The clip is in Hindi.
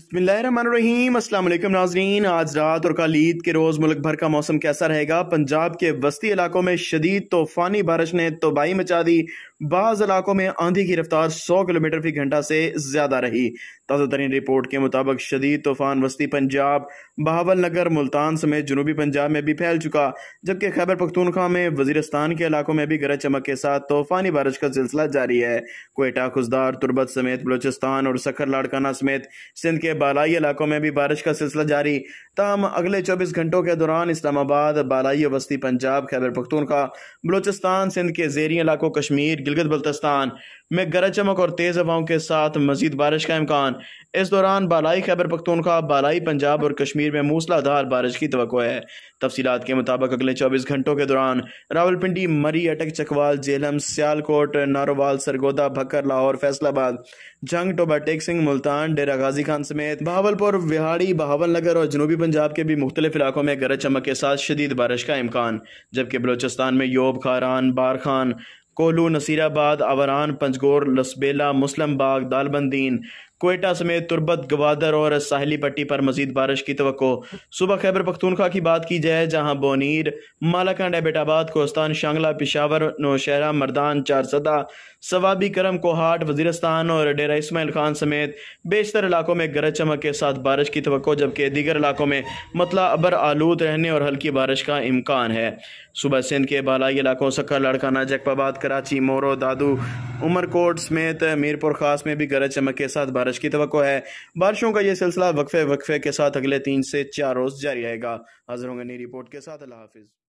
बसमीम अल्लाम नाजरीन आज रात और कल ईद के रोज़ मुल्क भर का मौसम कैसा रहेगा पंजाब के वस्ती इलाकों में शदीद तूफ़ानी बारिश ने तबाही मचा दी बाज़ इलाकों में आंधी की रफ्तार 100 किलोमीटर फी घंटा से ज़्यादा रही ताज़ा तरीन रिपोर्ट के मुताबिक शदीद तूफ़ान वस्ती पंजाब बहावल नगर मुल्तान समेत जनूबी पंजाब में भी फैल चुका जबकि खैबर पख्तूनख्वा में वजीरस्तान के इलाकों में भी गरज चमक के साथ तूफ़ानी बारिश का सिलसिला जारी है कोयटा खुजदार तुरबत समेत बलोचिस्तान और सखर लाड़काना समेत सिंध के के बालाई इलाकों में भी बारिश का सिलसिला जारी तहम अगले चौबीस घंटों के दौरान इस्लामाबाद बालाई वस्ती पंजाब खैबर पख्तूनखा बलोचिस्तान सिंध के जेरी इलाकों कश्मीर गिलगत बल्तिस्तान में गरज चमक और तेज़ हवाओं के साथ मजीद बारिश का इम्कान इस दौरान बालाई खैबर पख्तूनखा बालाई पंजाब और कश्मीर में मूसलाधार बारिश की तो है तफसीत के मुताबिक अगले चौबीस घंटों के दौरान रावलपिंडी मरी अटक चकवाल जेलम सियालकोट नारोवाल सरगोदा भक्कर लाहौर फैसलाबाद जंग टोबा टेक सिंह मुल्तान डेरा गाजी खान समेत बहावलपुर विहाड़ी बहावल नगर और जनूबी पंजाब के भी मुख्तलिफ इलाकों में गरज चमक के साथ शदीद बारिश का इम्कान जबकि बलोचिस्तान में योब खारान बार खान कोलू नसीराबाद आवरान पंजगोर लसबेला बाग दालबंदीन कोयटा समेत तुरबत गवादर और साहली पट्टी पर मजीद बारिश की तो सुबह खैबर पख्तूनखा की बात की जाए जहाँ बोनीर मालाकंड एबेटाबाद कोस्तान शांगला पिशावर नौशहरा मर्दान चारसदा सवाबी करम कोहाट वजीरस्तान और डेरा इसमाइल खान समेत बेशतर इलाकों में गरज चमक के साथ बारिश की तो जबकि दीगर इलाकों में मतला अबर आलूद रहने और हल्की बारिश का इम्कान है सुबह सिंध के बालाई इलाकों सखर लड़काना का कराची मोरो दादू उमरकोट समेत मीरपुर खास में भी गरज चमक के साथ बारिश की तो है बारिशों का यह सिलसिला वक्फे वक्फे के साथ अगले तीन से चार रोज़ जारी रहेगा हाजिर होंगे नई रिपोर्ट के साथ अल्लाह हाफिज़